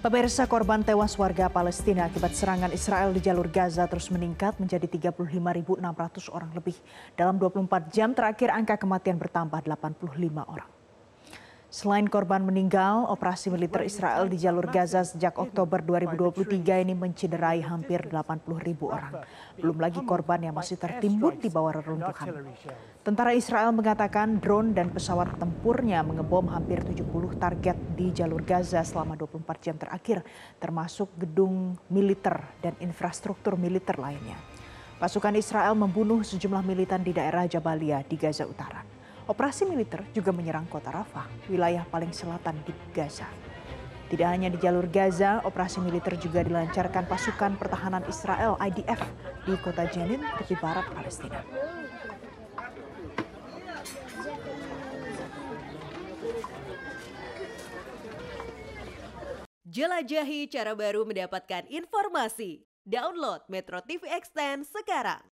Pemirsa korban tewas warga Palestina akibat serangan Israel di jalur Gaza terus meningkat menjadi 35.600 orang lebih. Dalam 24 jam terakhir angka kematian bertambah 85 orang. Selain korban meninggal, operasi militer Israel di jalur Gaza sejak Oktober 2023 ini mencederai hampir 80 ribu orang. Belum lagi korban yang masih tertimbun di bawah reruntuhan. Tentara Israel mengatakan drone dan pesawat tempurnya mengebom hampir 70 target di jalur Gaza selama 24 jam terakhir, termasuk gedung militer dan infrastruktur militer lainnya. Pasukan Israel membunuh sejumlah militan di daerah Jabalia di Gaza Utara. Operasi militer juga menyerang kota Rafah, wilayah paling selatan di Gaza. Tidak hanya di jalur Gaza, operasi militer juga dilancarkan pasukan pertahanan Israel IDF di kota Jenin, tepi barat Palestina. Jelajahi cara baru mendapatkan informasi. Download Metro TV Extend sekarang.